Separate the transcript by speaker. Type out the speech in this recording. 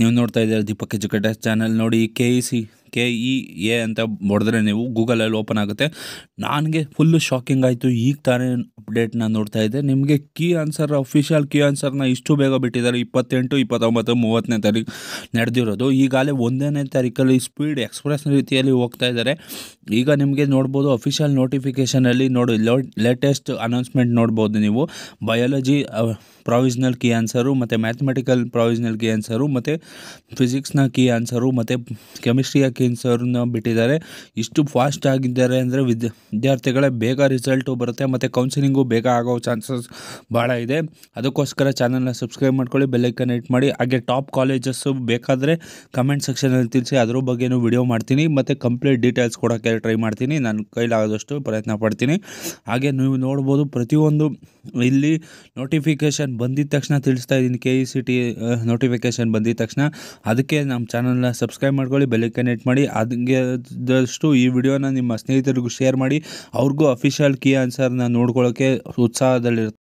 Speaker 1: ನೀವು ನೋಡ್ತಾ ಇದ್ದೀರಾ ದೀಪಕ್ ಎಜುಕೇಟರ್ ಚಾನಲ್ ನೋಡಿ K E C K E A ಅಂತ ಬಡಿದ್ರೆ ನೀವು ಗೂಗಲಲ್ಲಿ ಓಪನ್ ಆಗುತ್ತೆ ನನಗೆ ಫುಲ್ಲು ಶಾಕಿಂಗ್ ಆಯಿತು ಈಗ ತಾನೇ ಅಪ್ಡೇಟ್ನ ನೋಡ್ತಾ ಇದ್ದೆ ನಿಮಗೆ ಕೀ ಆನ್ಸರ್ ಅಫಿಷಿಯಲ್ ಕೀ ಆನ್ಸರ್ನ ಇಷ್ಟು ಬೇಗ ಬಿಟ್ಟಿದ್ದಾರೆ ಇಪ್ಪತ್ತೆಂಟು ಇಪ್ಪತ್ತೊಂಬತ್ತು ಮೂವತ್ತನೇ ತಾರೀಕು ನಡೆದಿರೋದು ಈಗಾಗಲೇ ಒಂದನೇ ತಾರೀಕಲ್ಲಿ ಸ್ಪೀಡ್ ಎಕ್ಸ್ಪ್ರೆಸ್ ರೀತಿಯಲ್ಲಿ ಹೋಗ್ತಾ ಇದ್ದಾರೆ ಈಗ ನಿಮಗೆ ನೋಡ್ಬೋದು ಅಫಿಷಿಯಲ್ ನೋಟಿಫಿಕೇಷನಲ್ಲಿ ನೋಡಿ ಲೇಟೆಸ್ಟ್ ಅನೌನ್ಸ್ಮೆಂಟ್ ನೋಡ್ಬೋದು ನೀವು ಬಯಾಲಜಿ ಪ್ರಾವಿಜ್ನಲ್ ಕೀ ಆನ್ಸರು ಮತ್ತು ಮ್ಯಾಥಮೆಟಿಕಲ್ ಪ್ರಾವಿಜ್ನಲ್ ಕೀ ಆನ್ಸರು ಮತ್ತು ಫಿಸಿಕ್ಸ್ನ ಕೀ ಆನ್ಸರು ಮತ್ತು ಕೆಮಿಸ್ಟ್ರಿಯ ಕೀ ಆನ್ಸರ್ನ ಬಿಟ್ಟಿದ್ದಾರೆ ಇಷ್ಟು ಫಾಸ್ಟ್ ಆಗಿದ್ದಾರೆ ಅಂದರೆ ವಿದ್ಯ ವಿದ್ಯಾರ್ಥಿಗಳೇ ಬೇಗ ರಿಸಲ್ಟು ಬರುತ್ತೆ ಮತ್ತು ಕೌನ್ಸಿಲಿಂಗು ಬೇಗ ಆಗೋ ಚಾನ್ಸಸ್ ಭಾಳ ಇದೆ ಅದಕ್ಕೋಸ್ಕರ ಚಾನಲ್ನ ಸಬ್ಸ್ಕ್ರೈಬ್ ಮಾಡ್ಕೊಳ್ಳಿ ಬೆಲ್ಲೈಕನ್ ಹಿಟ್ ಮಾಡಿ ಹಾಗೆ ಟಾಪ್ ಕಾಲೇಜಸ್ಸು ಬೇಕಾದರೆ ಕಮೆಂಟ್ ಸೆಕ್ಷನಲ್ಲಿ ತಿಳಿಸಿ ಅದ್ರ ಬಗ್ಗೆಯೂ ವಿಡಿಯೋ ಮಾಡ್ತೀನಿ ಮತ್ತು ಕಂಪ್ಲೀಟ್ ಡೀಟೇಲ್ಸ್ ಕೊಡೋಕ್ಕೆ ಟ್ರೈ ಮಾಡ್ತೀನಿ ನಾನು ಕೈಲಾಗೋದಷ್ಟು ಪ್ರಯತ್ನ ಪಡ್ತೀನಿ ಹಾಗೆ ನೀವು ನೋಡ್ಬೋದು ಪ್ರತಿಯೊಂದು ಇಲ್ಲಿ ನೋಟಿಫಿಕೇಷನ್ ಬಂದಿದ ಬಂದಿದ್ದ ತಕ್ಷಣ ತಿಳಿಸ್ತಾ ಇದ್ದೀನಿ K E C T notification ಬಂದಿದ ತಕ್ಷಣ ಅದಕ್ಕೆ ನಮ್ಮ ಚಾನಲ್ನ ಸಬ್ಸ್ಕ್ರೈಬ್ ಮಾಡ್ಕೊಳ್ಳಿ ಬೆಲೆ ಕನೆಕ್ಟ್ ಮಾಡಿ ಅದಕ್ಕೆ ಆದಷ್ಟು ಈ ವಿಡಿಯೋನ ನಿಮ್ಮ ಸ್ನೇಹಿತರಿಗೂ ಶೇರ್ ಮಾಡಿ ಅವ್ರಿಗೂ ಅಫಿಷಿಯಲ್ ಕೀ ಆನ್ಸರ್ನ e ನೋಡ್ಕೊಳ್ಳೋಕ್ಕೆ ಉತ್ಸಾಹದಲ್ಲಿರುತ್ತೆ